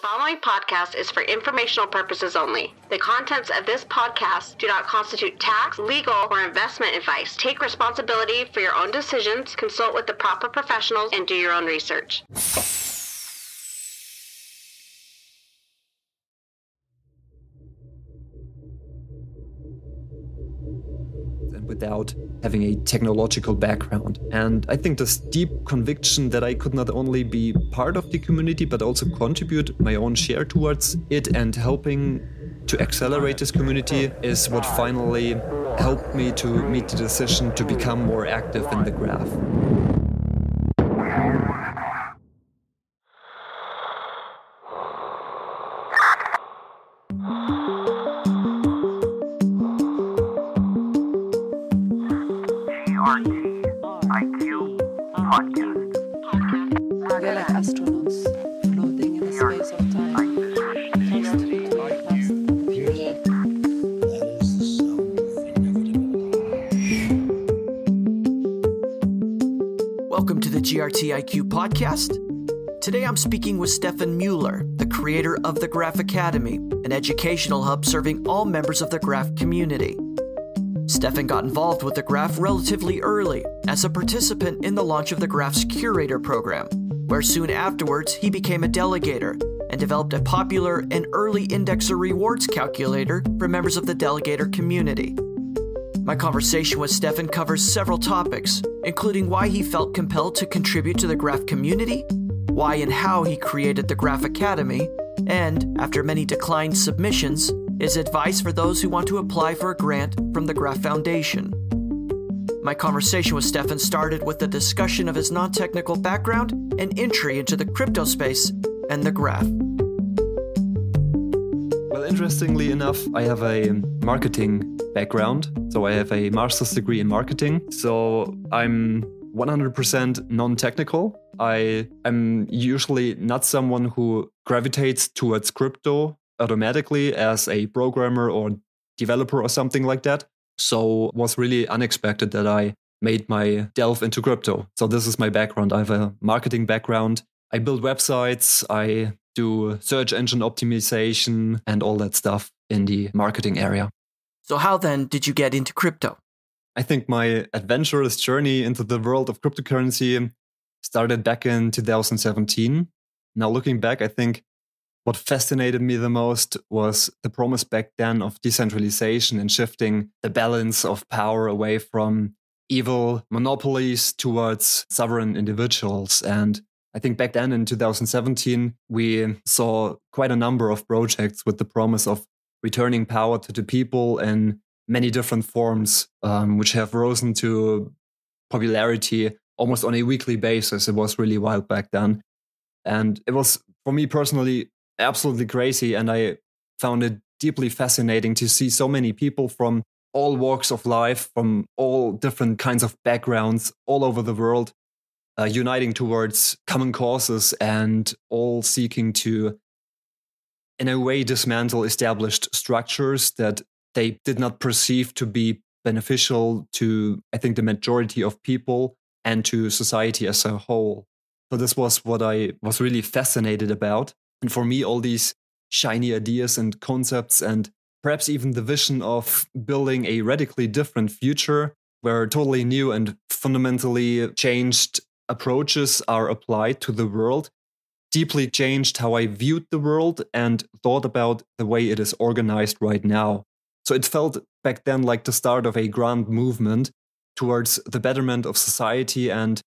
The following podcast is for informational purposes only. The contents of this podcast do not constitute tax, legal, or investment advice. Take responsibility for your own decisions, consult with the proper professionals, and do your own research. without having a technological background. And I think this deep conviction that I could not only be part of the community, but also contribute my own share towards it and helping to accelerate this community is what finally helped me to meet the decision to become more active in the graph. Today I'm speaking with Stefan Mueller, the creator of the Graph Academy, an educational hub serving all members of the Graph community. Stefan got involved with the Graph relatively early as a participant in the launch of the Graph's Curator program, where soon afterwards he became a delegator and developed a popular and early indexer rewards calculator for members of the delegator community. My conversation with Stefan covers several topics, including why he felt compelled to contribute to the Graph community why and how he created the Graph Academy, and, after many declined submissions, is advice for those who want to apply for a grant from the Graph Foundation. My conversation with Stefan started with a discussion of his non technical background and entry into the crypto space and the graph. Well, interestingly enough, I have a marketing background. So I have a master's degree in marketing. So I'm 100% non technical. I am usually not someone who gravitates towards crypto automatically as a programmer or developer or something like that. So was really unexpected that I made my delve into crypto. So this is my background. I have a marketing background. I build websites, I do search engine optimization and all that stuff in the marketing area. So how then did you get into crypto? I think my adventurous journey into the world of cryptocurrency started back in 2017. Now, looking back, I think what fascinated me the most was the promise back then of decentralization and shifting the balance of power away from evil monopolies towards sovereign individuals. And I think back then in 2017, we saw quite a number of projects with the promise of returning power to the people in many different forms, um, which have risen to popularity almost on a weekly basis. It was really wild back then. And it was, for me personally, absolutely crazy. And I found it deeply fascinating to see so many people from all walks of life, from all different kinds of backgrounds all over the world, uh, uniting towards common causes and all seeking to, in a way, dismantle established structures that they did not perceive to be beneficial to, I think, the majority of people and to society as a whole. So this was what I was really fascinated about. And for me, all these shiny ideas and concepts and perhaps even the vision of building a radically different future where totally new and fundamentally changed approaches are applied to the world deeply changed how I viewed the world and thought about the way it is organized right now. So it felt back then like the start of a grand movement towards the betterment of society. And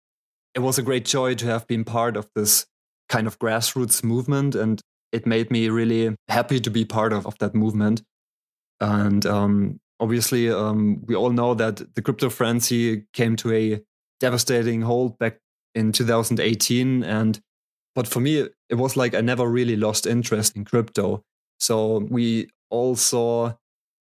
it was a great joy to have been part of this kind of grassroots movement. And it made me really happy to be part of, of that movement. And um, obviously, um, we all know that the crypto frenzy came to a devastating halt back in 2018. And but for me, it was like I never really lost interest in crypto. So we all saw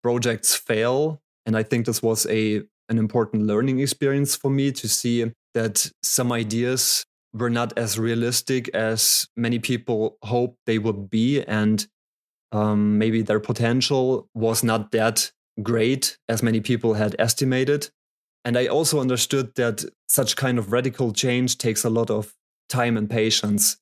projects fail. And I think this was a an important learning experience for me to see that some ideas were not as realistic as many people hoped they would be. And um, maybe their potential was not that great as many people had estimated. And I also understood that such kind of radical change takes a lot of time and patience.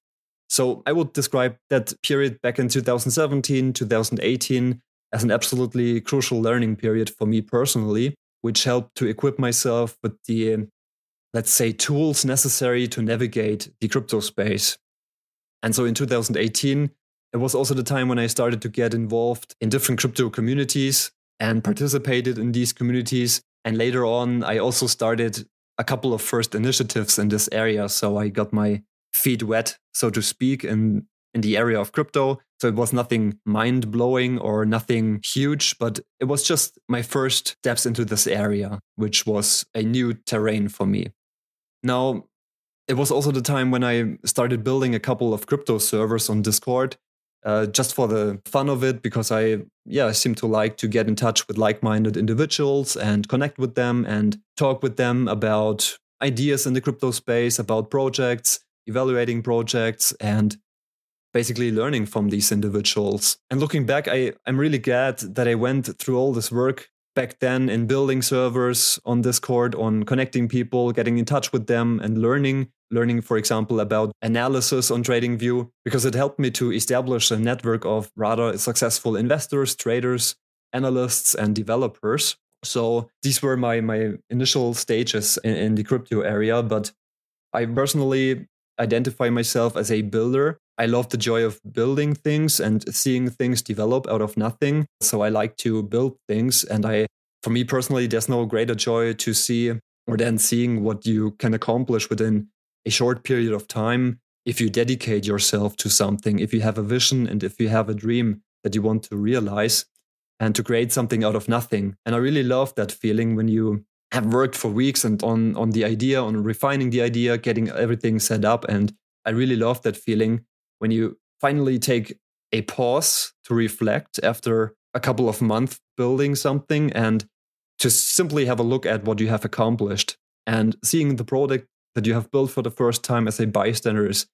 So I would describe that period back in 2017, 2018 as an absolutely crucial learning period for me personally which helped to equip myself with the, let's say, tools necessary to navigate the crypto space. And so in 2018, it was also the time when I started to get involved in different crypto communities and participated in these communities. And later on, I also started a couple of first initiatives in this area. So I got my feet wet, so to speak, in in the area of crypto. So it was nothing mind blowing or nothing huge, but it was just my first steps into this area, which was a new terrain for me. Now, it was also the time when I started building a couple of crypto servers on Discord. Uh, just for the fun of it, because I, yeah, I seem to like to get in touch with like minded individuals and connect with them and talk with them about ideas in the crypto space, about projects, evaluating projects, and basically learning from these individuals. And looking back, I, I'm really glad that I went through all this work back then in building servers on Discord, on connecting people, getting in touch with them, and learning. Learning, for example, about analysis on TradingView, because it helped me to establish a network of rather successful investors, traders, analysts, and developers. So these were my, my initial stages in, in the crypto area. But I personally identify myself as a builder I love the joy of building things and seeing things develop out of nothing. So I like to build things. And I, for me personally, there's no greater joy to see or than seeing what you can accomplish within a short period of time if you dedicate yourself to something, if you have a vision and if you have a dream that you want to realize and to create something out of nothing. And I really love that feeling when you have worked for weeks and on on the idea, on refining the idea, getting everything set up and I really love that feeling when you finally take a pause to reflect after a couple of months building something and to simply have a look at what you have accomplished and seeing the product that you have built for the first time as a bystander is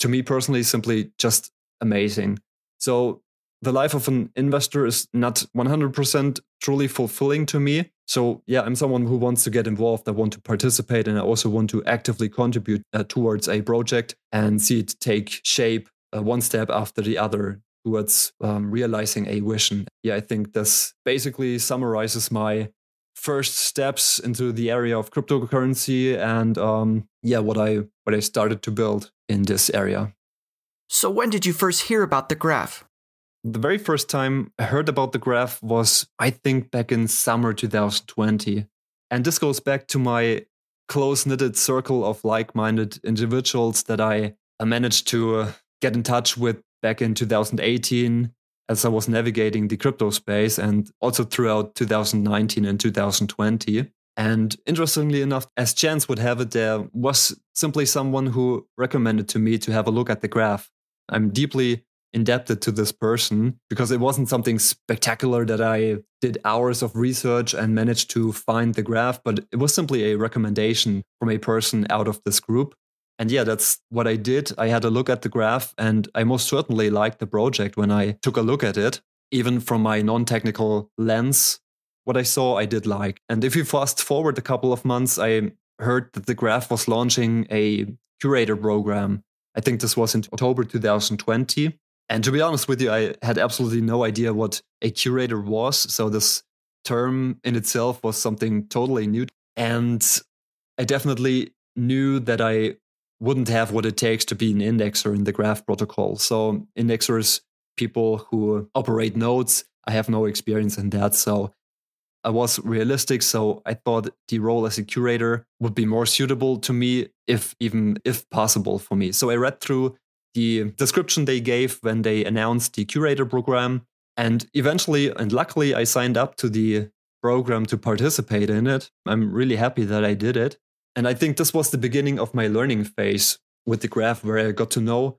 to me personally simply just amazing so the life of an investor is not 100% truly fulfilling to me so yeah i'm someone who wants to get involved i want to participate and i also want to actively contribute uh, towards a project and see it take shape uh, one step after the other towards um, realizing a vision. Yeah, I think this basically summarizes my first steps into the area of cryptocurrency and um, yeah, what I what I started to build in this area. So when did you first hear about the graph? The very first time I heard about the graph was I think back in summer 2020. And this goes back to my close knitted circle of like minded individuals that I managed to uh, get in touch with back in 2018 as I was navigating the crypto space and also throughout 2019 and 2020. And interestingly enough, as chance would have it, there was simply someone who recommended to me to have a look at the graph. I'm deeply indebted to this person because it wasn't something spectacular that I did hours of research and managed to find the graph, but it was simply a recommendation from a person out of this group. And yeah, that's what I did. I had a look at the graph and I most certainly liked the project when I took a look at it. Even from my non technical lens, what I saw I did like. And if you fast forward a couple of months, I heard that the graph was launching a curator program. I think this was in October 2020. And to be honest with you, I had absolutely no idea what a curator was. So this term in itself was something totally new. And I definitely knew that I wouldn't have what it takes to be an indexer in the graph protocol. So indexers, people who operate nodes, I have no experience in that. So I was realistic. So I thought the role as a curator would be more suitable to me if even if possible for me. So I read through the description they gave when they announced the curator program. And eventually and luckily I signed up to the program to participate in it. I'm really happy that I did it. And I think this was the beginning of my learning phase with the graph, where I got to know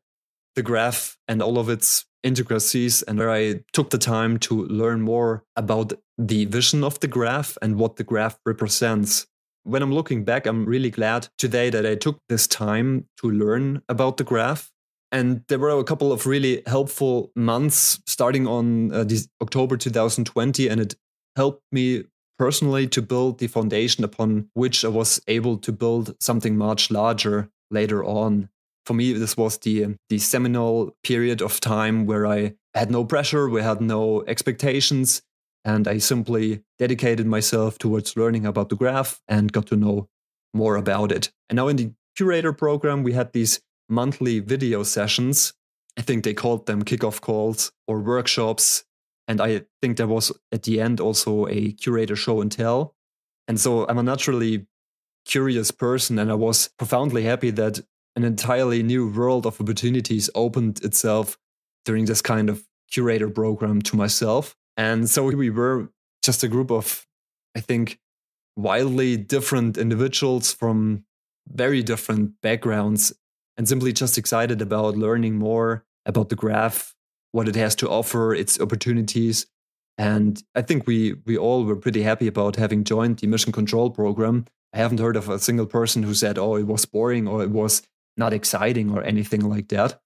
the graph and all of its intricacies, and where I took the time to learn more about the vision of the graph and what the graph represents. When I'm looking back, I'm really glad today that I took this time to learn about the graph. And there were a couple of really helpful months starting on uh, October 2020, and it helped me personally to build the foundation upon which I was able to build something much larger later on. For me, this was the the seminal period of time where I had no pressure, we had no expectations, and I simply dedicated myself towards learning about the graph and got to know more about it. And now in the curator program, we had these monthly video sessions. I think they called them kickoff calls or workshops and I think there was at the end also a curator show and tell. And so I'm a naturally curious person, and I was profoundly happy that an entirely new world of opportunities opened itself during this kind of curator program to myself. And so we were just a group of, I think, wildly different individuals from very different backgrounds and simply just excited about learning more about the graph what it has to offer, its opportunities. And I think we we all were pretty happy about having joined the mission control program. I haven't heard of a single person who said, "Oh, it was boring" or "It was not exciting" or anything like that.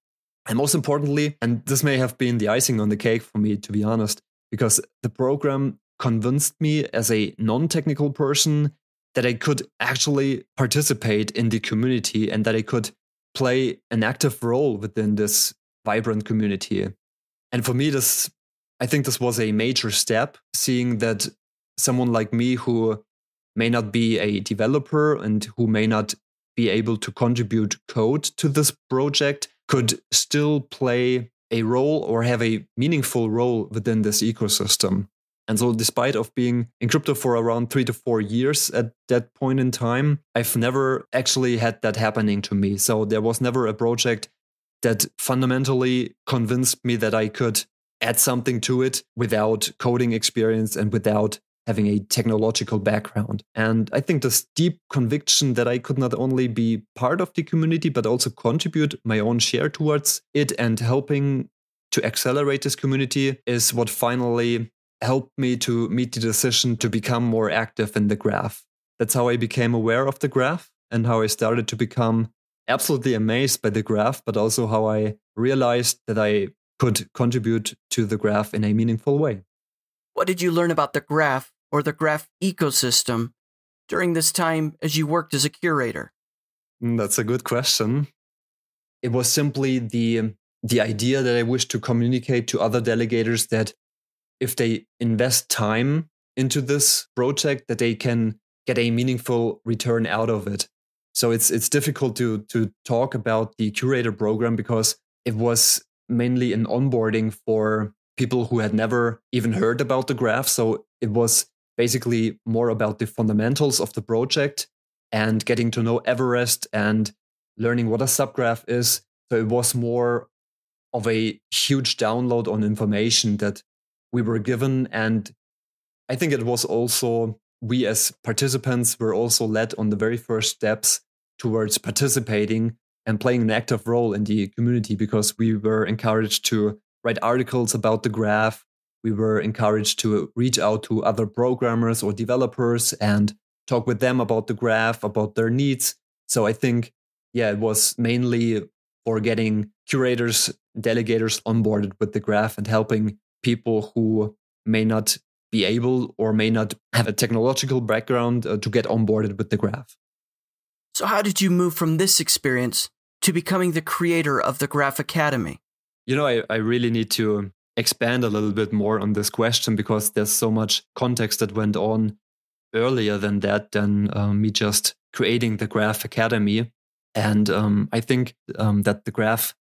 And most importantly, and this may have been the icing on the cake for me, to be honest, because the program convinced me as a non-technical person that I could actually participate in the community and that I could play an active role within this vibrant community. And for me, this, I think this was a major step, seeing that someone like me who may not be a developer and who may not be able to contribute code to this project could still play a role or have a meaningful role within this ecosystem. And so despite of being in crypto for around 3 to 4 years at that point in time, I've never actually had that happening to me. So there was never a project that fundamentally convinced me that I could add something to it without coding experience and without having a technological background. And I think this deep conviction that I could not only be part of the community, but also contribute my own share towards it and helping to accelerate this community is what finally helped me to meet the decision to become more active in the graph. That's how I became aware of the graph and how I started to become absolutely amazed by the graph, but also how I realized that I could contribute to the graph in a meaningful way. What did you learn about the graph or the graph ecosystem during this time as you worked as a curator? Mm, that's a good question. It was simply the the idea that I wish to communicate to other delegators that if they invest time into this project that they can get a meaningful return out of it so it's it's difficult to to talk about the curator program because it was mainly an onboarding for people who had never even heard about the graph. So it was basically more about the fundamentals of the project and getting to know Everest and learning what a subgraph is. So it was more of a huge download on information that we were given. And I think it was also we as participants were also led on the very first steps towards participating and playing an active role in the community because we were encouraged to write articles about the graph. We were encouraged to reach out to other programmers or developers and talk with them about the graph, about their needs. So I think, yeah, it was mainly for getting curators, delegators onboarded with the graph and helping people who may not be able or may not have a technological background uh, to get onboarded with the graph. So, how did you move from this experience to becoming the creator of the Graph Academy? You know, I, I really need to expand a little bit more on this question because there's so much context that went on earlier than that, than um, me just creating the Graph Academy. And um, I think um, that the graph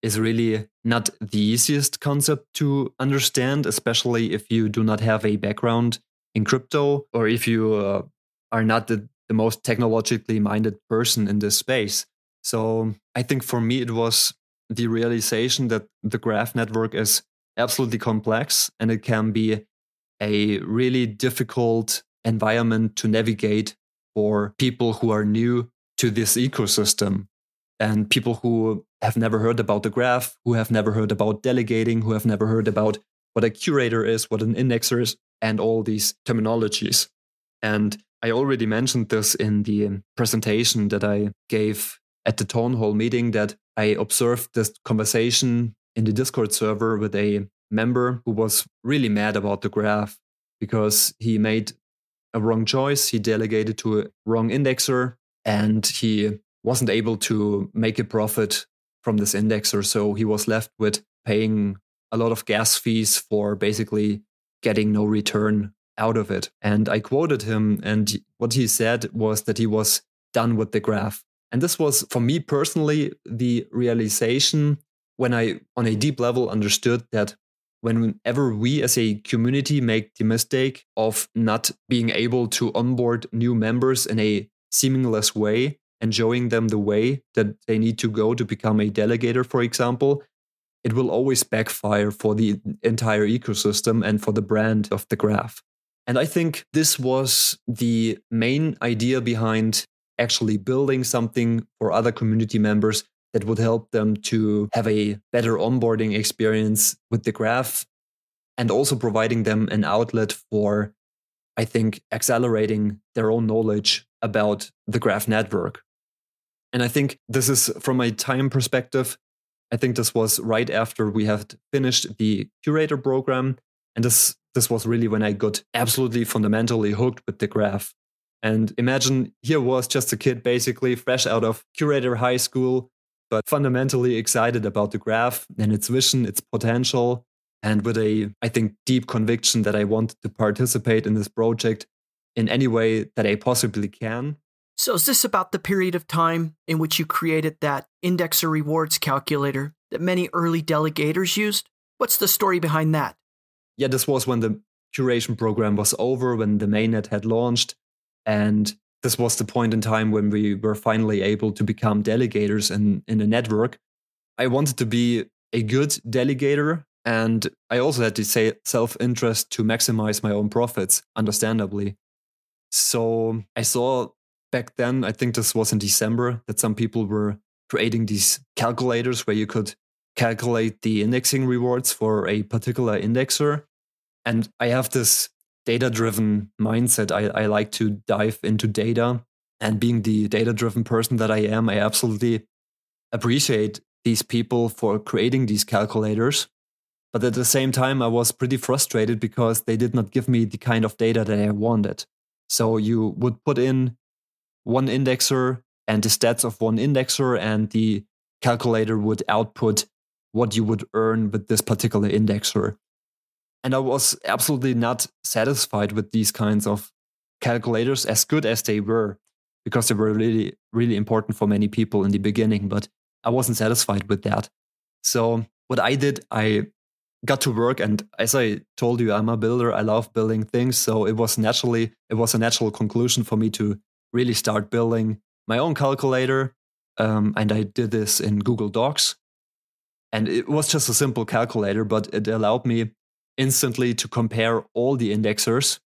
is really not the easiest concept to understand, especially if you do not have a background in crypto or if you uh, are not the the most technologically minded person in this space. So I think for me, it was the realization that the graph network is absolutely complex and it can be a really difficult environment to navigate for people who are new to this ecosystem and people who have never heard about the graph, who have never heard about delegating, who have never heard about what a curator is, what an indexer is, and all these terminologies. And I already mentioned this in the presentation that I gave at the town hall meeting that I observed this conversation in the Discord server with a member who was really mad about the graph because he made a wrong choice. He delegated to a wrong indexer and he wasn't able to make a profit from this indexer. So he was left with paying a lot of gas fees for basically getting no return out of it. And I quoted him, and what he said was that he was done with the graph. And this was, for me personally, the realization when I, on a deep level, understood that whenever we as a community make the mistake of not being able to onboard new members in a seamless way and showing them the way that they need to go to become a delegator, for example, it will always backfire for the entire ecosystem and for the brand of the graph. And I think this was the main idea behind actually building something for other community members that would help them to have a better onboarding experience with the graph and also providing them an outlet for, I think, accelerating their own knowledge about the graph network. And I think this is from a time perspective. I think this was right after we had finished the curator program and this this was really when I got absolutely fundamentally hooked with the graph. And imagine here was just a kid basically fresh out of curator high school, but fundamentally excited about the graph and its vision, its potential, and with a, I think, deep conviction that I wanted to participate in this project in any way that I possibly can. So, is this about the period of time in which you created that indexer rewards calculator that many early delegators used? What's the story behind that? yeah, this was when the curation program was over, when the mainnet had launched. And this was the point in time when we were finally able to become delegators in, in a network. I wanted to be a good delegator. And I also had to say self interest to maximize my own profits, understandably. So I saw back then, I think this was in December, that some people were creating these calculators where you could calculate the indexing rewards for a particular indexer. And I have this data driven mindset. I, I like to dive into data. And being the data driven person that I am, I absolutely appreciate these people for creating these calculators. But at the same time, I was pretty frustrated because they did not give me the kind of data that I wanted. So you would put in one indexer and the stats of one indexer, and the calculator would output what you would earn with this particular indexer. And I was absolutely not satisfied with these kinds of calculators, as good as they were, because they were really, really important for many people in the beginning. But I wasn't satisfied with that. So, what I did, I got to work and as i told you i'm a builder i love building things so it was naturally it was a natural conclusion for me to really start building my own calculator um, and i did this in google docs and it was just a simple calculator, but it allowed me instantly to compare all the indexers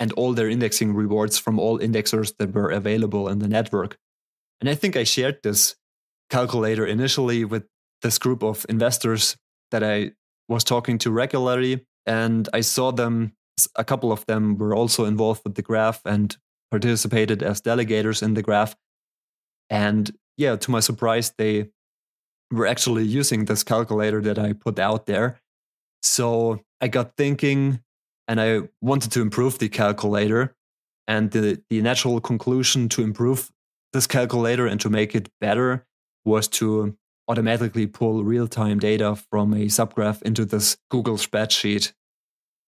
and all their indexing rewards from all indexers that were available in the network. And I think I shared this calculator initially with this group of investors that I was talking to regularly. And I saw them, a couple of them were also involved with the graph and participated as delegators in the graph. And yeah, to my surprise, they were actually using this calculator that I put out there. So I got thinking and I wanted to improve the calculator. And the, the natural conclusion to improve this calculator and to make it better was to automatically pull real time data from a subgraph into this Google spreadsheet.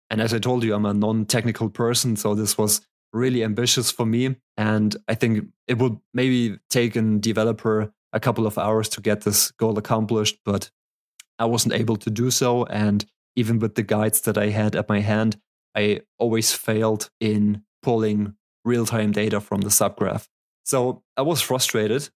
And as I told you, I'm a non technical person. So this was really ambitious for me. And I think it would maybe take a developer a couple of hours to get this goal accomplished, but I wasn't able to do so. And even with the guides that I had at my hand, I always failed in pulling real time data from the subgraph. So I was frustrated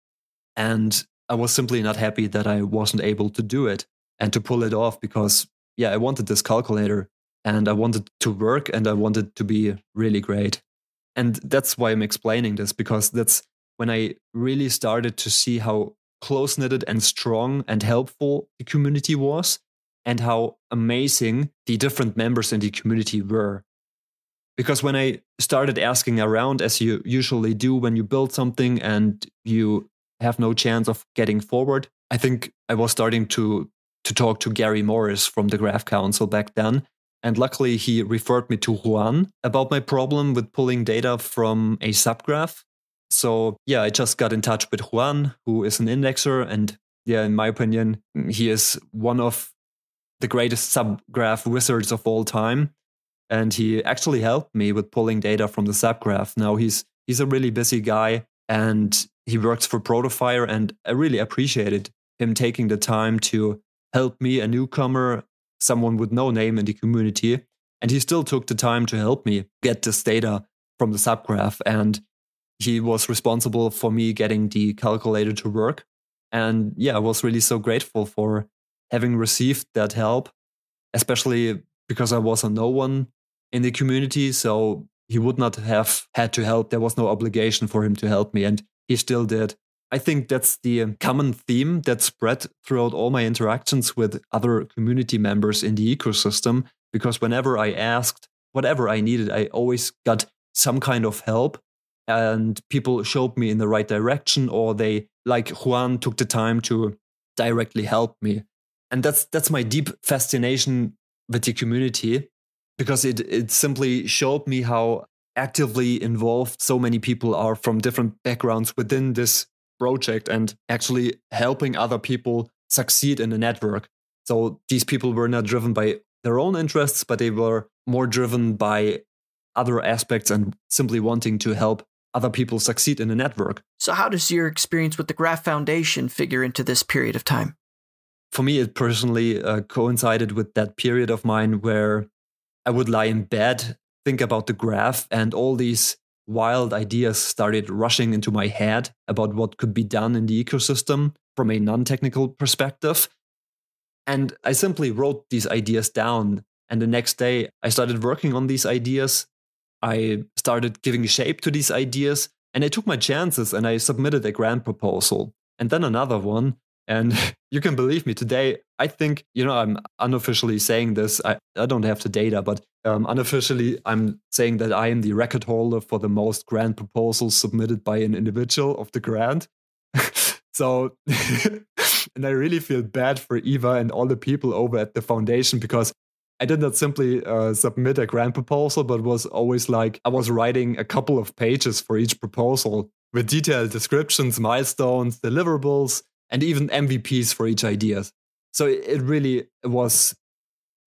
and I was simply not happy that I wasn't able to do it and to pull it off because, yeah, I wanted this calculator and I wanted to work and I wanted to be really great. And that's why I'm explaining this because that's when I really started to see how close knitted and strong and helpful the community was, and how amazing the different members in the community were. Because when I started asking around, as you usually do when you build something and you have no chance of getting forward, I think I was starting to to talk to Gary Morris from the Graph Council back then. And luckily, he referred me to Juan about my problem with pulling data from a subgraph so yeah, I just got in touch with Juan, who is an indexer, and yeah, in my opinion, he is one of the greatest subgraph wizards of all time. And he actually helped me with pulling data from the subgraph. Now he's he's a really busy guy and he works for Protofire, and I really appreciated him taking the time to help me, a newcomer, someone with no name in the community. And he still took the time to help me get this data from the subgraph. And he was responsible for me getting the calculator to work. And yeah, I was really so grateful for having received that help, especially because I was a no one in the community. So he would not have had to help. There was no obligation for him to help me, and he still did. I think that's the common theme that spread throughout all my interactions with other community members in the ecosystem, because whenever I asked whatever I needed, I always got some kind of help and people showed me in the right direction or they like Juan took the time to directly help me. And that's that's my deep fascination with the community because it it simply showed me how actively involved so many people are from different backgrounds within this project and actually helping other people succeed in the network. So these people were not driven by their own interests, but they were more driven by other aspects and simply wanting to help other people succeed in the network. So, how does your experience with the Graph Foundation figure into this period of time? For me, it personally uh, coincided with that period of mine where I would lie in bed, think about the graph, and all these wild ideas started rushing into my head about what could be done in the ecosystem from a non technical perspective. And I simply wrote these ideas down. And the next day, I started working on these ideas I started giving shape to these ideas and I took my chances and I submitted a grant proposal and then another one. And you can believe me today, I think, you know, I'm unofficially saying this. I, I don't have the data, but um, unofficially, I'm saying that I am the record holder for the most grant proposals submitted by an individual of the grant. so, and I really feel bad for Eva and all the people over at the foundation because I did not simply uh, submit a grant proposal, but was always like I was writing a couple of pages for each proposal with detailed descriptions, milestones, deliverables, and even MVPs for each idea. So it really was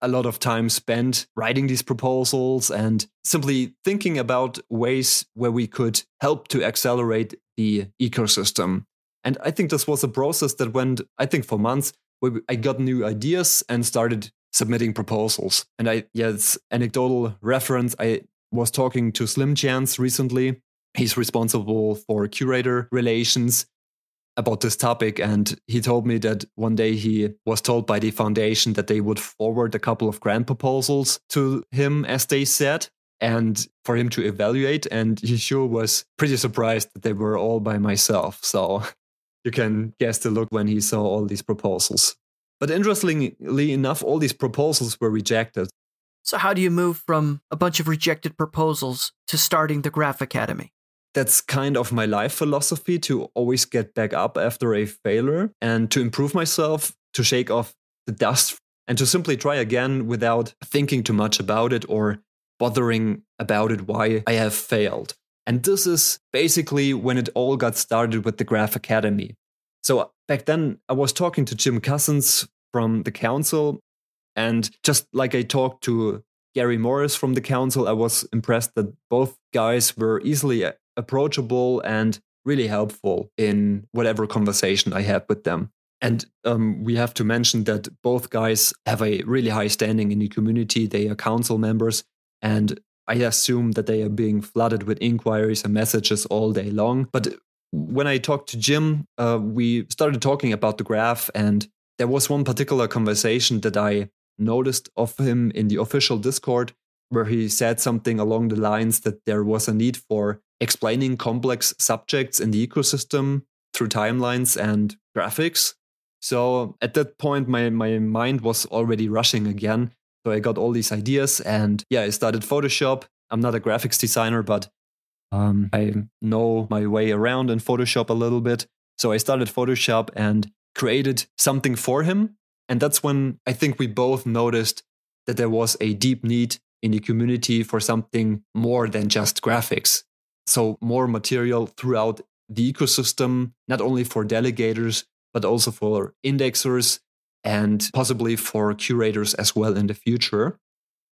a lot of time spent writing these proposals and simply thinking about ways where we could help to accelerate the ecosystem. And I think this was a process that went, I think, for months. Where I got new ideas and started submitting proposals. And I, yeah, it's anecdotal reference. I was talking to Slim Chance recently. He's responsible for curator relations about this topic. And he told me that one day he was told by the foundation that they would forward a couple of grant proposals to him, as they said, and for him to evaluate. And he sure was pretty surprised that they were all by myself. So you can guess the look when he saw all these proposals. But interestingly enough, all these proposals were rejected. So, how do you move from a bunch of rejected proposals to starting the Graph Academy? That's kind of my life philosophy to always get back up after a failure and to improve myself, to shake off the dust, and to simply try again without thinking too much about it or bothering about it why I have failed. And this is basically when it all got started with the Graph Academy. So uh, back then, I was talking to Jim Cousins from the council. And just like I talked to Gary Morris from the council, I was impressed that both guys were easily uh, approachable and really helpful in whatever conversation I had with them. And um, we have to mention that both guys have a really high standing in the community. They are council members, and I assume that they are being flooded with inquiries and messages all day long. But when I talked to Jim, uh, we started talking about the graph, and there was one particular conversation that I noticed of him in the official Discord where he said something along the lines that there was a need for explaining complex subjects in the ecosystem through timelines and graphics. So at that point, my, my mind was already rushing again. So I got all these ideas and yeah, I started Photoshop. I'm not a graphics designer, but um, I know my way around in Photoshop a little bit. So I started Photoshop and created something for him. And that's when I think we both noticed that there was a deep need in the community for something more than just graphics. So, more material throughout the ecosystem, not only for delegators, but also for indexers and possibly for curators as well in the future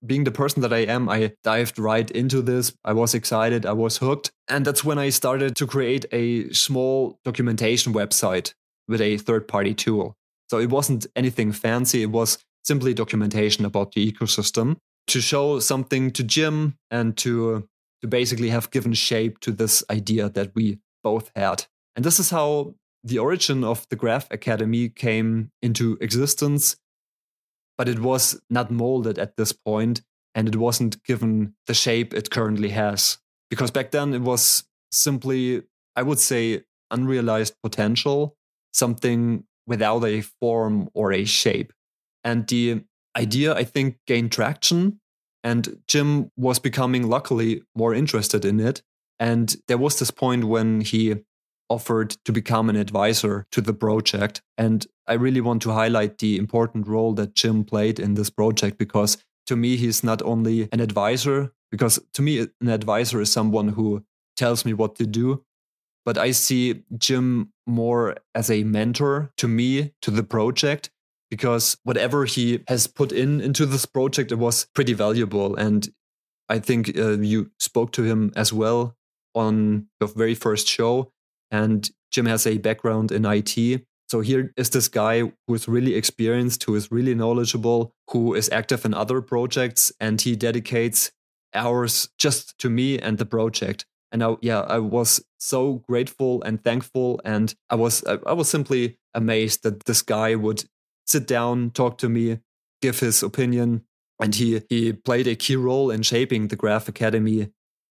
being the person that I am, I dived right into this. I was excited, I was hooked. And that's when I started to create a small documentation website with a third party tool. So it wasn't anything fancy, it was simply documentation about the ecosystem to show something to Jim and to, to basically have given shape to this idea that we both had. And this is how the origin of the Graph Academy came into existence but it was not molded at this point and it wasn't given the shape it currently has. Because back then it was simply, I would say, unrealized potential, something without a form or a shape. And the idea, I think, gained traction. And Jim was becoming, luckily, more interested in it. And there was this point when he offered to become an advisor to the project. And I really want to highlight the important role that Jim played in this project because to me, he's not only an advisor, because to me, an advisor is someone who tells me what to do. But I see Jim more as a mentor to me, to the project, because whatever he has put in into this project, it was pretty valuable. And I think uh, you spoke to him as well on your very first show and Jim has a background in IT. So here is this guy who is really experienced, who is really knowledgeable, who is active in other projects, and he dedicates hours just to me and the project. And I, yeah, I was so grateful and thankful, and I was I, I was simply amazed that this guy would sit down, talk to me, give his opinion, and he he played a key role in shaping the Graph Academy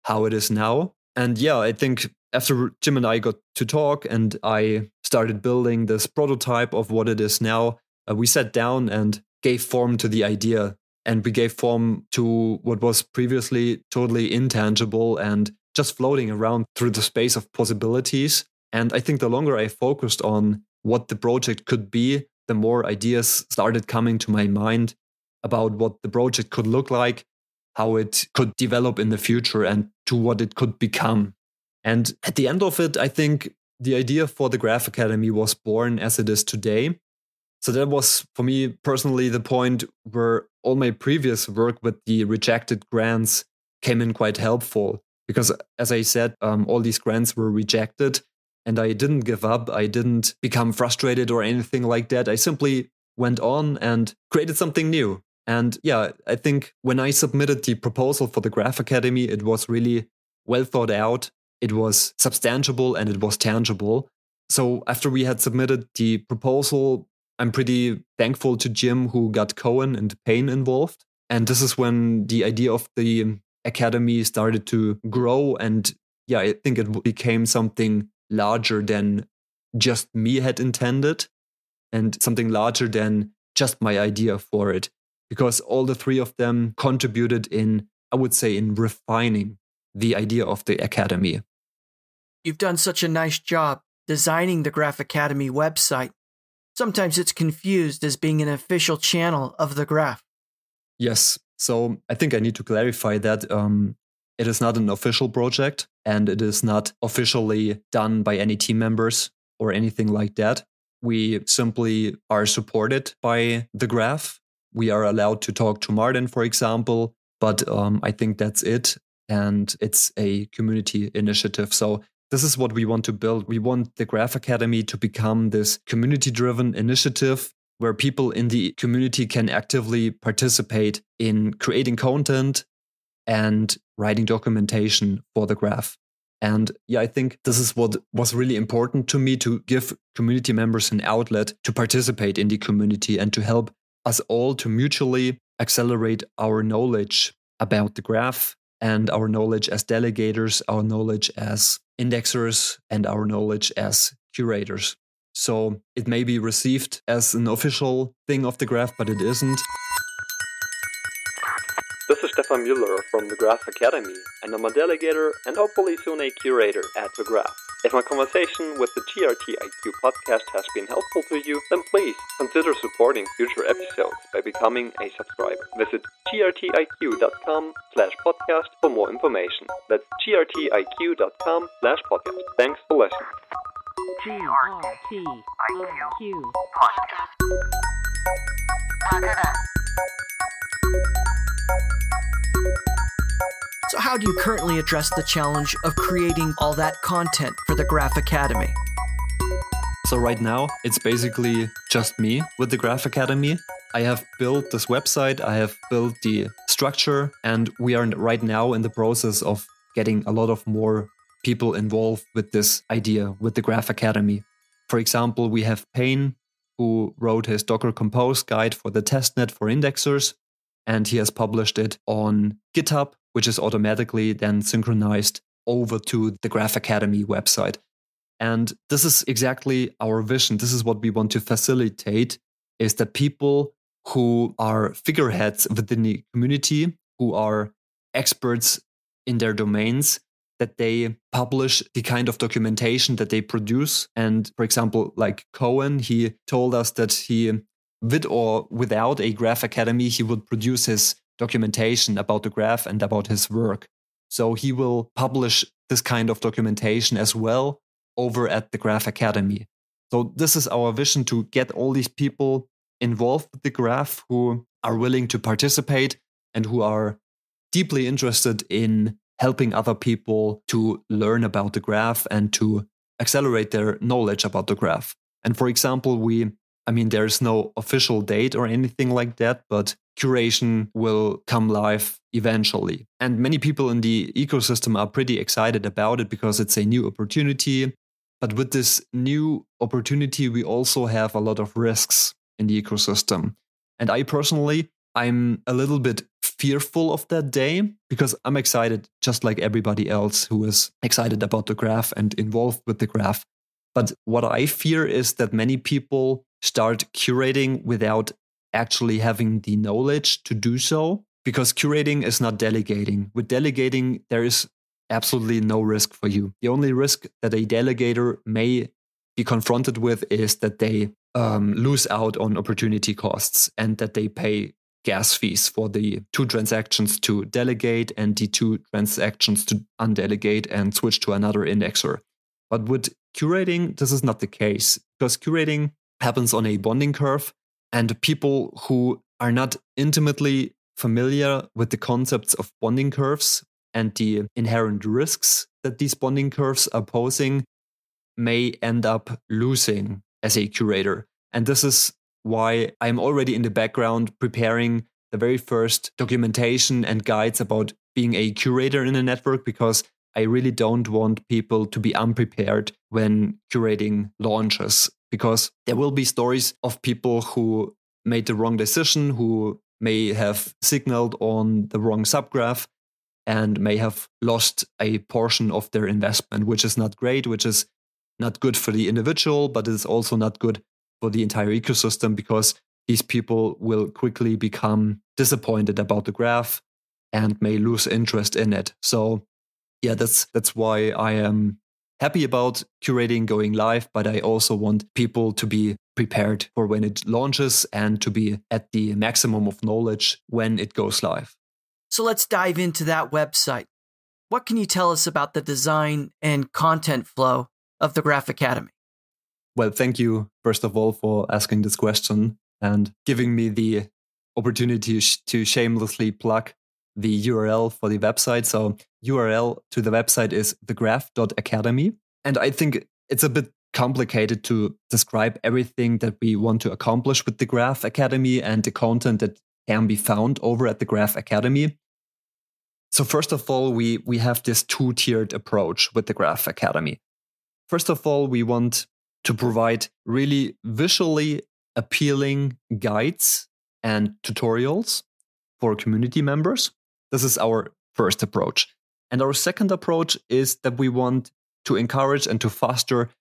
how it is now. And yeah, I think after Jim and I got to talk and I started building this prototype of what it is now, uh, we sat down and gave form to the idea. And we gave form to what was previously totally intangible and just floating around through the space of possibilities. And I think the longer I focused on what the project could be, the more ideas started coming to my mind about what the project could look like, how it could develop in the future, and to what it could become. And at the end of it, I think the idea for the Graph Academy was born as it is today. So that was for me personally the point where all my previous work with the rejected grants came in quite helpful because, as I said, um, all these grants were rejected and I didn't give up. I didn't become frustrated or anything like that. I simply went on and created something new. And yeah, I think when I submitted the proposal for the Graph Academy, it was really well thought out it was substantiable and it was tangible. So after we had submitted the proposal, I'm pretty thankful to Jim who got Cohen and Payne involved. And this is when the idea of the academy started to grow. And yeah, I think it became something larger than just me had intended and something larger than just my idea for it. Because all the three of them contributed in, I would say, in refining the idea of the academy. You've done such a nice job designing the Graph Academy website. Sometimes it's confused as being an official channel of the Graph. Yes. So I think I need to clarify that um, it is not an official project and it is not officially done by any team members or anything like that. We simply are supported by the Graph. We are allowed to talk to Martin, for example, but um, I think that's it. And it's a community initiative. So this is what we want to build. We want the Graph Academy to become this community driven initiative where people in the community can actively participate in creating content and writing documentation for the graph. And yeah, I think this is what was really important to me to give community members an outlet to participate in the community and to help us all to mutually accelerate our knowledge about the graph and our knowledge as delegators, our knowledge as indexers and our knowledge as curators. So it may be received as an official thing of the graph, but it isn't. This is Stefan Müller from the Graph Academy, and I'm a delegator and hopefully soon a curator at the Graph. If my conversation with the TRT IQ podcast has been helpful to you, then please consider supporting future episodes by becoming a subscriber. Visit trtiq.com slash podcast for more information. That's trtiq.com slash podcast. Thanks for listening. GRTIQ podcast. So, how do you currently address the challenge of creating all that content for the Graph Academy? So, right now, it's basically just me with the Graph Academy. I have built this website, I have built the structure, and we are right now in the process of getting a lot of more people involved with this idea, with the Graph Academy. For example, we have Payne, who wrote his Docker Compose guide for the testnet for indexers, and he has published it on GitHub which is automatically then synchronized over to the Graph Academy website. And this is exactly our vision. This is what we want to facilitate is that people who are figureheads within the community, who are experts in their domains, that they publish the kind of documentation that they produce. And for example, like Cohen, he told us that he, with or without a Graph Academy, he would produce his documentation about the graph and about his work. So he will publish this kind of documentation as well over at the Graph Academy. So this is our vision to get all these people involved with the graph who are willing to participate and who are deeply interested in helping other people to learn about the graph and to accelerate their knowledge about the graph. And for example, we I mean, there is no official date or anything like that, but curation will come live eventually. And many people in the ecosystem are pretty excited about it because it's a new opportunity. But with this new opportunity, we also have a lot of risks in the ecosystem. And I personally, I'm a little bit fearful of that day because I'm excited, just like everybody else who is excited about the graph and involved with the graph. But what I fear is that many people start curating without actually having the knowledge to do so because curating is not delegating. With delegating, there is absolutely no risk for you. The only risk that a delegator may be confronted with is that they um, lose out on opportunity costs and that they pay gas fees for the two transactions to delegate and the two transactions to undelegate and switch to another indexer. But with curating, this is not the case because curating happens on a bonding curve, and people who are not intimately familiar with the concepts of bonding curves and the inherent risks that these bonding curves are posing may end up losing as a curator. And this is why I'm already in the background preparing the very first documentation and guides about being a curator in a network because I really don't want people to be unprepared when curating launches because there will be stories of people who made the wrong decision, who may have signaled on the wrong subgraph and may have lost a portion of their investment, which is not great, which is not good for the individual, but it's also not good for the entire ecosystem because these people will quickly become disappointed about the graph and may lose interest in it. So yeah, that's that's why I am happy about curating going live, but I also want people to be prepared for when it launches and to be at the maximum of knowledge when it goes live. So let's dive into that website. What can you tell us about the design and content flow of the Graph Academy? Well, thank you, first of all, for asking this question and giving me the opportunity to shamelessly plug the URL for the website. So URL to the website is thegraph.academy. And I think it's a bit complicated to describe everything that we want to accomplish with the Graph Academy and the content that can be found over at the Graph Academy. So first of all, we we have this two-tiered approach with the Graph Academy. First of all, we want to provide really visually appealing guides and tutorials for community members. This is our first approach. And our second approach is that we want to encourage and to foster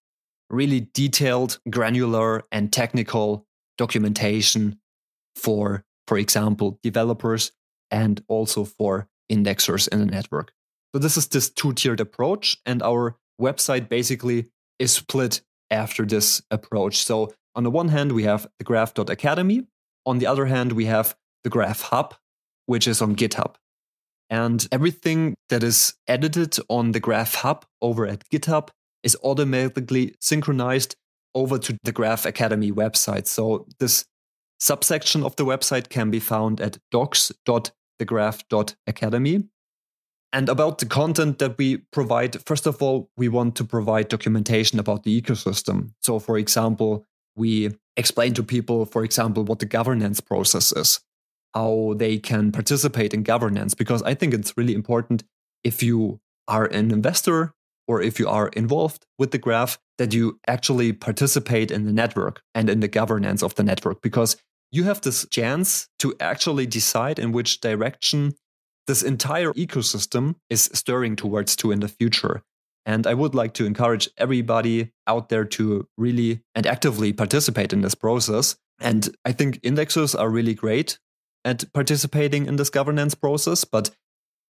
really detailed, granular, and technical documentation for, for example, developers and also for indexers in the network. So, this is this two tiered approach. And our website basically is split after this approach. So, on the one hand, we have the graph.academy. On the other hand, we have the graph hub, which is on GitHub. And everything that is edited on the Graph Hub over at GitHub is automatically synchronized over to the Graph Academy website. So this subsection of the website can be found at docs.thegraph.academy. And about the content that we provide, first of all, we want to provide documentation about the ecosystem. So, for example, we explain to people, for example, what the governance process is how they can participate in governance because I think it's really important if you are an investor or if you are involved with the graph that you actually participate in the network and in the governance of the network because you have this chance to actually decide in which direction this entire ecosystem is stirring towards to in the future. And I would like to encourage everybody out there to really and actively participate in this process. And I think indexes are really great at participating in this governance process, but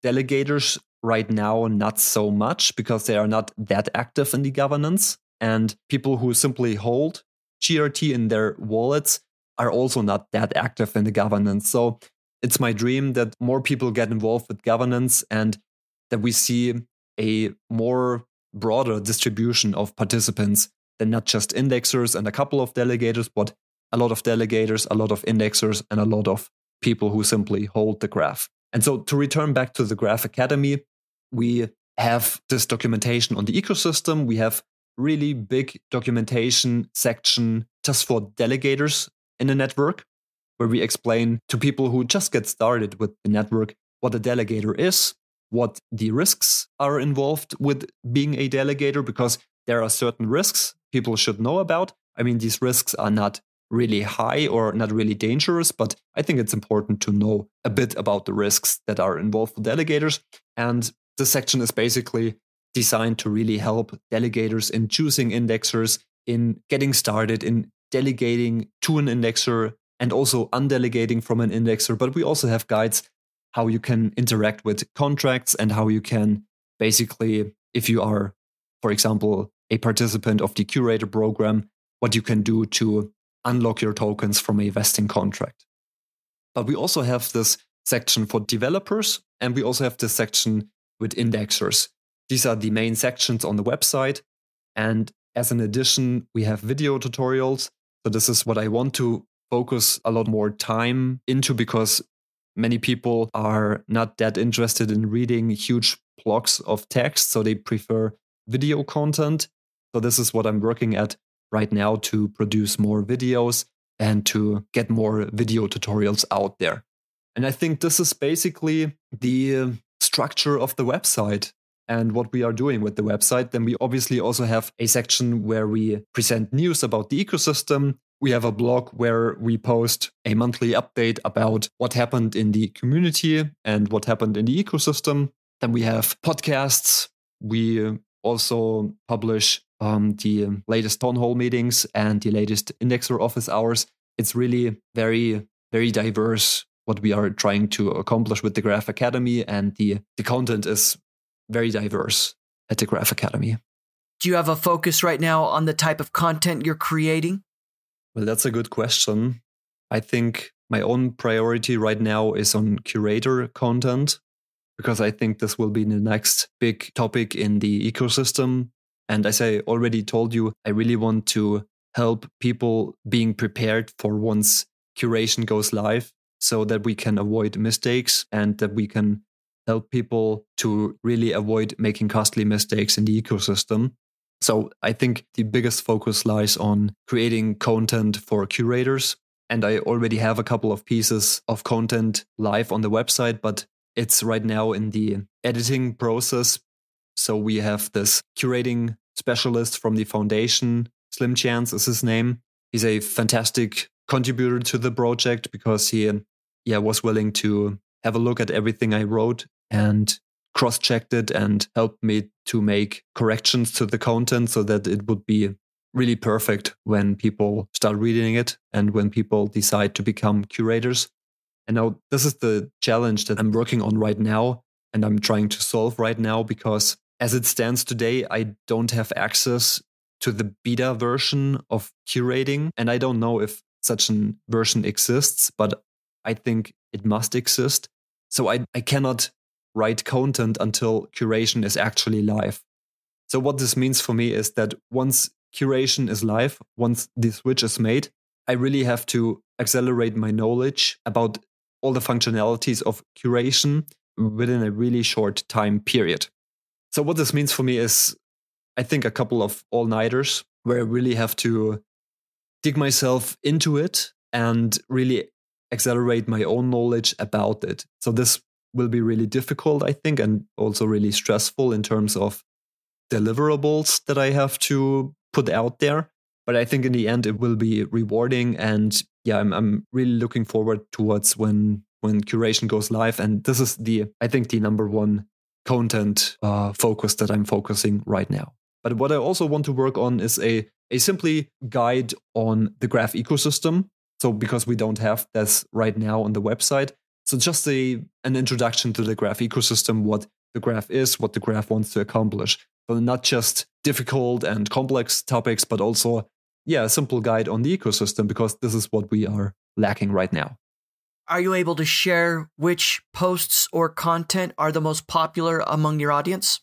delegators right now not so much because they are not that active in the governance. And people who simply hold GRT in their wallets are also not that active in the governance. So it's my dream that more people get involved with governance and that we see a more broader distribution of participants than not just indexers and a couple of delegators, but a lot of delegators, a lot of indexers, and a lot of people who simply hold the graph. And so to return back to the Graph Academy, we have this documentation on the ecosystem. We have really big documentation section just for delegators in the network, where we explain to people who just get started with the network what a delegator is, what the risks are involved with being a delegator, because there are certain risks people should know about. I mean, these risks are not really high or not really dangerous, but I think it's important to know a bit about the risks that are involved for delegators. And this section is basically designed to really help delegators in choosing indexers, in getting started, in delegating to an indexer, and also undelegating from an indexer. But we also have guides how you can interact with contracts and how you can basically, if you are, for example, a participant of the curator program, what you can do to unlock your tokens from a vesting contract. But we also have this section for developers, and we also have this section with indexers. These are the main sections on the website. And as an addition, we have video tutorials. So this is what I want to focus a lot more time into because many people are not that interested in reading huge blocks of text. So they prefer video content. So this is what I'm working at right now to produce more videos and to get more video tutorials out there. And I think this is basically the structure of the website and what we are doing with the website. Then we obviously also have a section where we present news about the ecosystem. We have a blog where we post a monthly update about what happened in the community and what happened in the ecosystem. Then we have podcasts. We also publish um, the latest town hall meetings and the latest indexer office hours. It's really very, very diverse what we are trying to accomplish with the Graph Academy, and the, the content is very diverse at the Graph Academy. Do you have a focus right now on the type of content you're creating? Well, that's a good question. I think my own priority right now is on curator content because I think this will be the next big topic in the ecosystem and as I already told you, I really want to help people being prepared for once curation goes live so that we can avoid mistakes and that we can help people to really avoid making costly mistakes in the ecosystem. So I think the biggest focus lies on creating content for curators. And I already have a couple of pieces of content live on the website, but it's right now in the editing process so we have this curating specialist from the foundation. Slim Chance is his name. He's a fantastic contributor to the project because he yeah was willing to have a look at everything I wrote and cross-checked it and helped me to make corrections to the content so that it would be really perfect when people start reading it and when people decide to become curators. And now this is the challenge that I'm working on right now and I'm trying to solve right now because as it stands today, I don't have access to the beta version of curating. And I don't know if such a version exists, but I think it must exist. So I, I cannot write content until curation is actually live. So what this means for me is that once curation is live, once the switch is made, I really have to accelerate my knowledge about all the functionalities of curation within a really short time period. So what this means for me is, I think a couple of all nighters where I really have to dig myself into it and really accelerate my own knowledge about it. So this will be really difficult, I think, and also really stressful in terms of deliverables that I have to put out there. But I think in the end it will be rewarding, and yeah, I'm, I'm really looking forward towards when when curation goes live. And this is the I think the number one content uh, focus that I'm focusing right now. But what I also want to work on is a, a simply guide on the graph ecosystem. So because we don't have this right now on the website. So just a an introduction to the graph ecosystem, what the graph is, what the graph wants to accomplish. So not just difficult and complex topics, but also yeah, a simple guide on the ecosystem because this is what we are lacking right now. Are you able to share which posts or content are the most popular among your audience?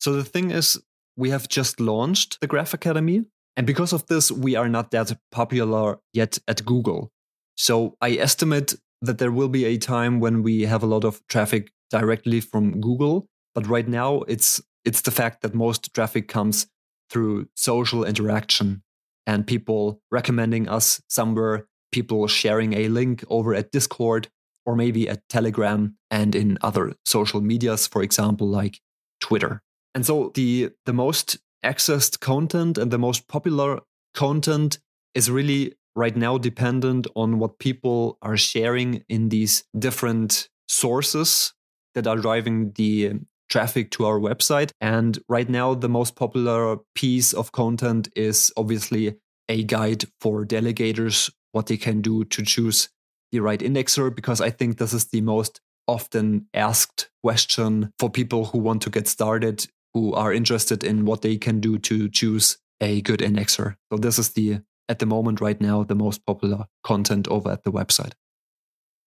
So the thing is, we have just launched the Graph Academy. And because of this, we are not that popular yet at Google. So I estimate that there will be a time when we have a lot of traffic directly from Google. But right now, it's it's the fact that most traffic comes through social interaction and people recommending us somewhere people sharing a link over at Discord or maybe at Telegram and in other social medias, for example, like Twitter. And so the, the most accessed content and the most popular content is really right now dependent on what people are sharing in these different sources that are driving the traffic to our website. And right now, the most popular piece of content is obviously a guide for delegators what they can do to choose the right indexer, because I think this is the most often asked question for people who want to get started, who are interested in what they can do to choose a good indexer. So this is the at the moment right now the most popular content over at the website.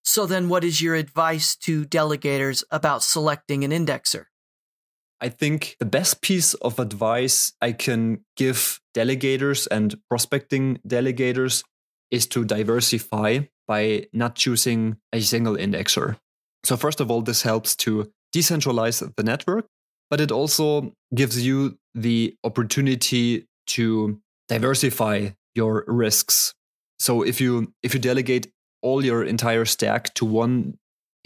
So then what is your advice to delegators about selecting an indexer? I think the best piece of advice I can give delegators and prospecting delegators is to diversify by not choosing a single indexer. So, first of all, this helps to decentralize the network, but it also gives you the opportunity to diversify your risks. So, if you if you delegate all your entire stack to one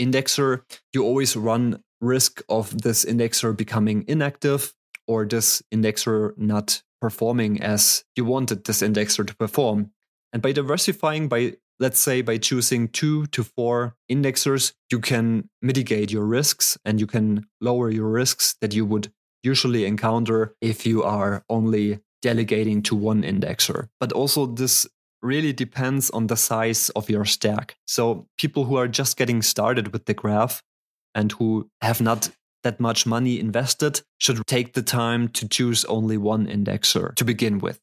indexer, you always run risk of this indexer becoming inactive or this indexer not performing as you wanted this indexer to perform. And by diversifying by let's say by choosing two to four indexers, you can mitigate your risks and you can lower your risks that you would usually encounter if you are only delegating to one indexer. But also, this really depends on the size of your stack. So, people who are just getting started with the graph and who have not that much money invested should take the time to choose only one indexer to begin with.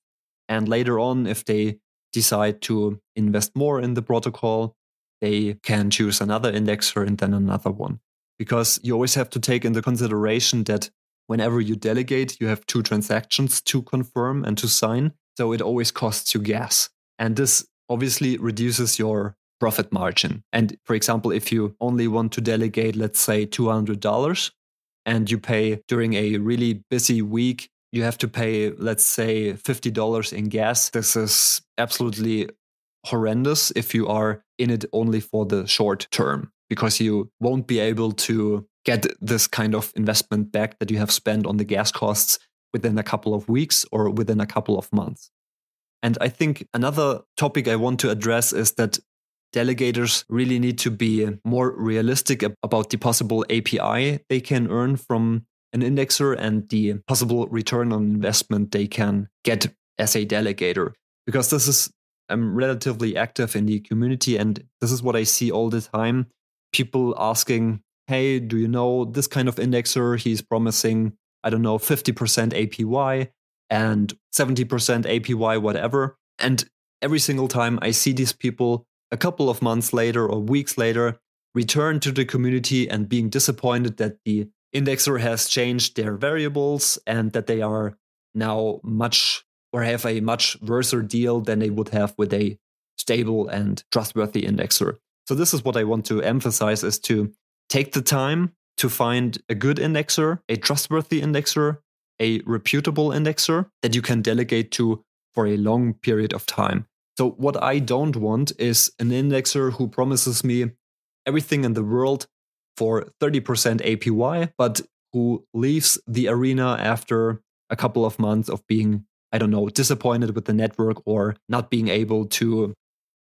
And later on, if they decide to invest more in the protocol, they can choose another indexer and then another one. Because you always have to take into consideration that whenever you delegate, you have two transactions to confirm and to sign. So it always costs you gas. And this obviously reduces your profit margin. And for example, if you only want to delegate, let's say $200, and you pay during a really busy week you have to pay, let's say, $50 in gas. This is absolutely horrendous if you are in it only for the short term because you won't be able to get this kind of investment back that you have spent on the gas costs within a couple of weeks or within a couple of months. And I think another topic I want to address is that delegators really need to be more realistic about the possible API they can earn from an indexer and the possible return on investment they can get as a delegator. Because this is, I'm relatively active in the community, and this is what I see all the time people asking, Hey, do you know this kind of indexer? He's promising, I don't know, 50% APY and 70% APY, whatever. And every single time I see these people a couple of months later or weeks later return to the community and being disappointed that the Indexer has changed their variables and that they are now much or have a much worse deal than they would have with a stable and trustworthy indexer. So this is what I want to emphasize is to take the time to find a good indexer, a trustworthy indexer, a reputable indexer that you can delegate to for a long period of time. So what I don't want is an indexer who promises me everything in the world for 30% APY, but who leaves the arena after a couple of months of being, I don't know, disappointed with the network or not being able to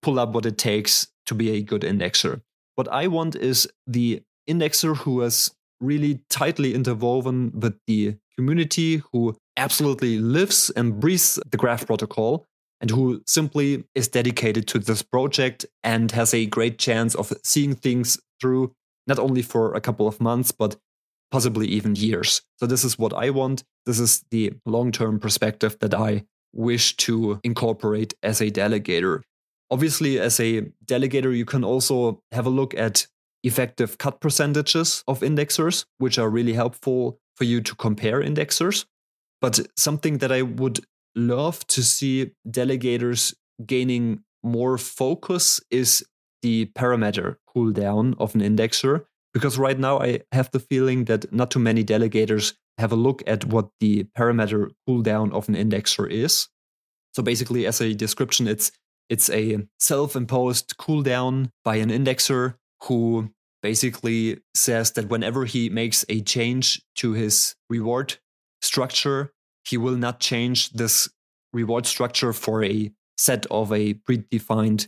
pull up what it takes to be a good indexer. What I want is the indexer who is really tightly interwoven with the community, who absolutely lives and breathes the graph protocol, and who simply is dedicated to this project and has a great chance of seeing things through not only for a couple of months, but possibly even years. So, this is what I want. This is the long term perspective that I wish to incorporate as a delegator. Obviously, as a delegator, you can also have a look at effective cut percentages of indexers, which are really helpful for you to compare indexers. But something that I would love to see delegators gaining more focus is the parameter cooldown of an indexer because right now I have the feeling that not too many delegators have a look at what the parameter cooldown of an indexer is. So basically, as a description, it's it's a self-imposed cooldown by an indexer who basically says that whenever he makes a change to his reward structure, he will not change this reward structure for a set of a predefined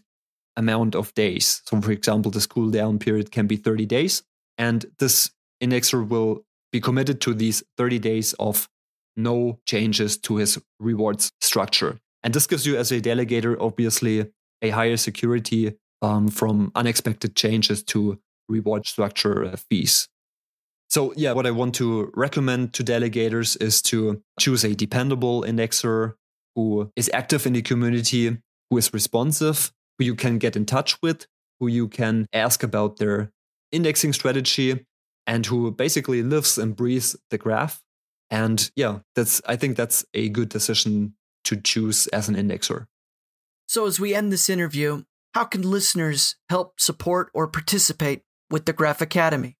amount of days. So, for example, this cool down period can be 30 days, and this indexer will be committed to these 30 days of no changes to his rewards structure. And this gives you, as a delegator, obviously a higher security um, from unexpected changes to reward structure uh, fees. So, yeah, what I want to recommend to delegators is to choose a dependable indexer who is active in the community, who is responsive, who you can get in touch with, who you can ask about their indexing strategy, and who basically lives and breathes the graph. And yeah, that's I think that's a good decision to choose as an indexer. So as we end this interview, how can listeners help support or participate with the Graph Academy?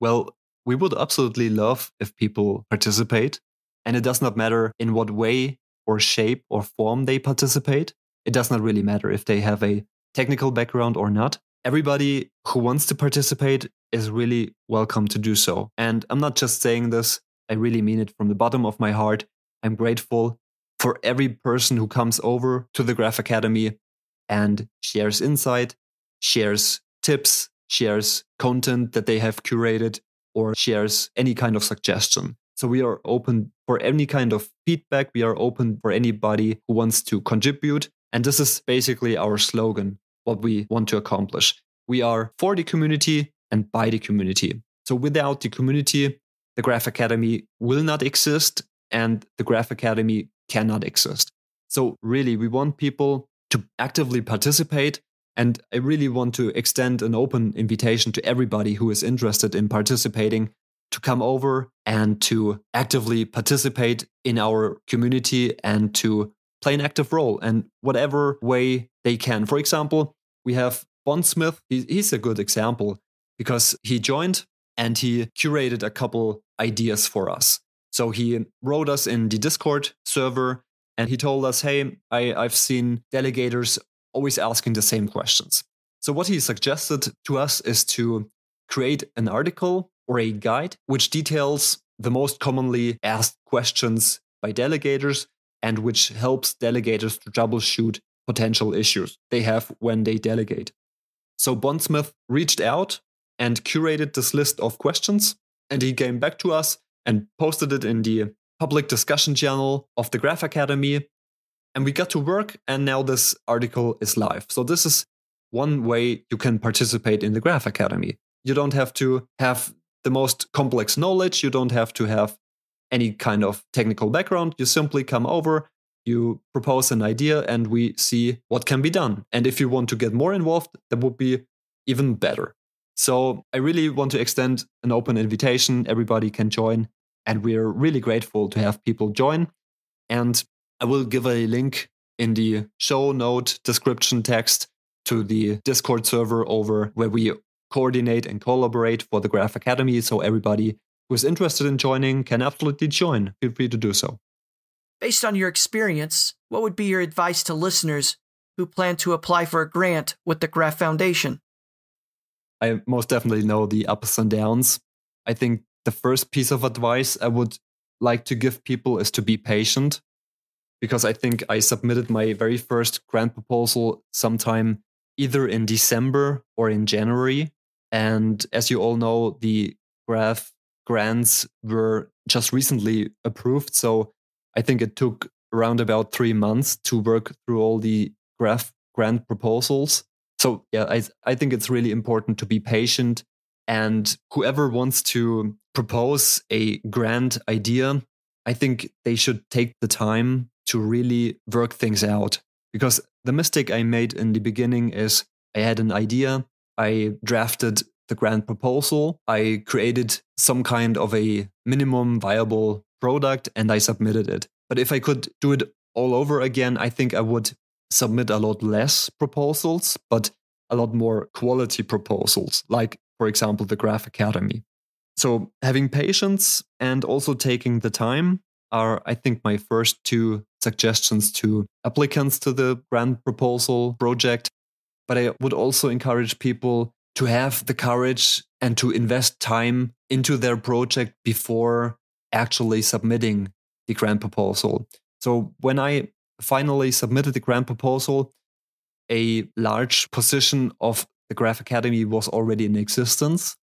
Well, we would absolutely love if people participate. And it does not matter in what way or shape or form they participate. It does not really matter if they have a technical background or not. Everybody who wants to participate is really welcome to do so. And I'm not just saying this, I really mean it from the bottom of my heart. I'm grateful for every person who comes over to the Graph Academy and shares insight, shares tips, shares content that they have curated, or shares any kind of suggestion. So we are open for any kind of feedback. We are open for anybody who wants to contribute. And this is basically our slogan, what we want to accomplish. We are for the community and by the community. So without the community, the Graph Academy will not exist and the Graph Academy cannot exist. So really, we want people to actively participate. And I really want to extend an open invitation to everybody who is interested in participating to come over and to actively participate in our community and to play an active role in whatever way they can. For example, we have Bondsmith. Smith. he's a good example because he joined and he curated a couple ideas for us. So he wrote us in the Discord server and he told us, hey, I, I've seen delegators always asking the same questions. So what he suggested to us is to create an article or a guide which details the most commonly asked questions by delegators and which helps delegators to troubleshoot potential issues they have when they delegate. So Bondsmith reached out and curated this list of questions, and he came back to us and posted it in the public discussion channel of the Graph Academy. And we got to work, and now this article is live. So this is one way you can participate in the Graph Academy. You don't have to have the most complex knowledge. You don't have to have any kind of technical background. You simply come over, you propose an idea, and we see what can be done. And if you want to get more involved, that would be even better. So I really want to extend an open invitation. Everybody can join. And we're really grateful to have people join. And I will give a link in the show note description text to the Discord server over where we coordinate and collaborate for the Graph Academy. So everybody who is interested in joining can absolutely join. Feel free to do so. Based on your experience, what would be your advice to listeners who plan to apply for a grant with the Graph Foundation? I most definitely know the ups and downs. I think the first piece of advice I would like to give people is to be patient because I think I submitted my very first grant proposal sometime either in December or in January. And as you all know, the Graph grants were just recently approved. So I think it took around about three months to work through all the graph grant proposals. So yeah, I, I think it's really important to be patient. And whoever wants to propose a grand idea, I think they should take the time to really work things out. Because the mistake I made in the beginning is I had an idea, I drafted the grand proposal. I created some kind of a minimum viable product and I submitted it. But if I could do it all over again, I think I would submit a lot less proposals, but a lot more quality proposals, like, for example, the Graph Academy. So, having patience and also taking the time are, I think, my first two suggestions to applicants to the grant proposal project. But I would also encourage people to have the courage and to invest time into their project before actually submitting the grant proposal. So when I finally submitted the grant proposal, a large position of the Graph Academy was already in existence.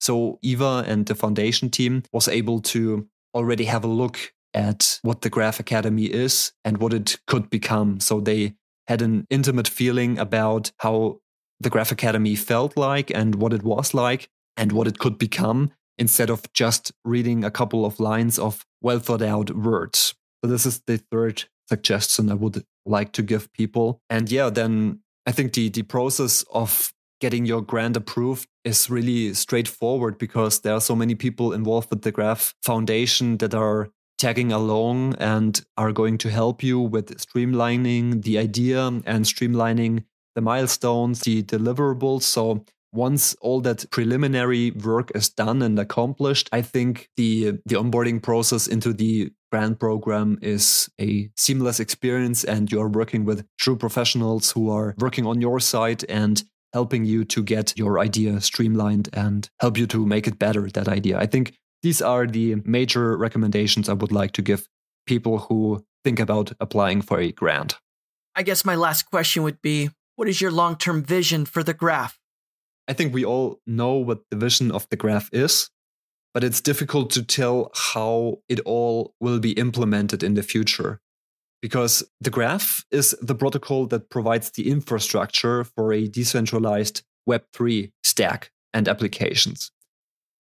So Eva and the foundation team was able to already have a look at what the Graph Academy is and what it could become. So they had an intimate feeling about how the Graph Academy felt like and what it was like and what it could become instead of just reading a couple of lines of well thought out words. So this is the third suggestion I would like to give people. And yeah, then I think the the process of getting your grant approved is really straightforward because there are so many people involved with the Graph Foundation that are tagging along and are going to help you with streamlining the idea and streamlining the milestones, the deliverables. So once all that preliminary work is done and accomplished, I think the the onboarding process into the grant program is a seamless experience and you're working with true professionals who are working on your side and helping you to get your idea streamlined and help you to make it better that idea. I think these are the major recommendations I would like to give people who think about applying for a grant. I guess my last question would be what is your long term vision for the graph? I think we all know what the vision of the graph is, but it's difficult to tell how it all will be implemented in the future. Because the graph is the protocol that provides the infrastructure for a decentralized Web3 stack and applications.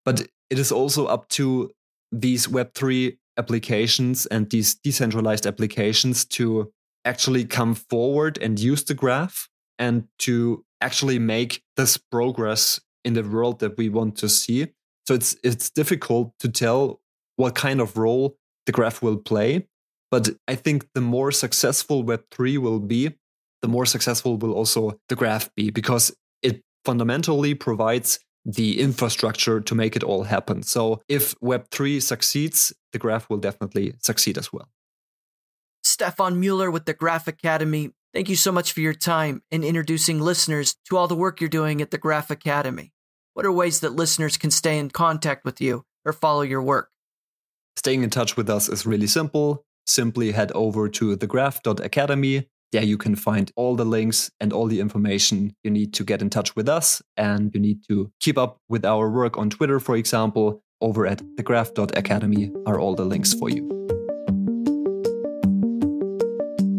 But it is also up to these Web3 applications and these decentralized applications to actually come forward and use the graph and to actually make this progress in the world that we want to see. So it's it's difficult to tell what kind of role the graph will play. But I think the more successful Web3 will be, the more successful will also the graph be because it fundamentally provides the infrastructure to make it all happen. So if Web3 succeeds, the graph will definitely succeed as well. Stefan Mueller with the Graph Academy. Thank you so much for your time in introducing listeners to all the work you're doing at the Graph Academy. What are ways that listeners can stay in contact with you or follow your work? Staying in touch with us is really simple. Simply head over to thegraph.academy. There you can find all the links and all the information you need to get in touch with us. And you need to keep up with our work on Twitter, for example. Over at thegraph.academy are all the links for you.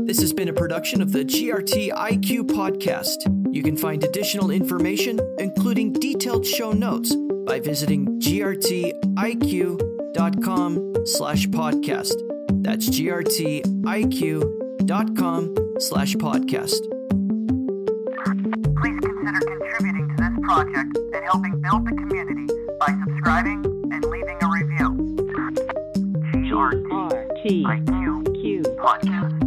This has been a production of the GRT IQ podcast. You can find additional information, including detailed show notes, by visiting grtiq.com slash podcast. That's grtiq.com slash podcast. Please consider contributing to this project and helping build the community by subscribing and leaving a review. GRT IQ podcast.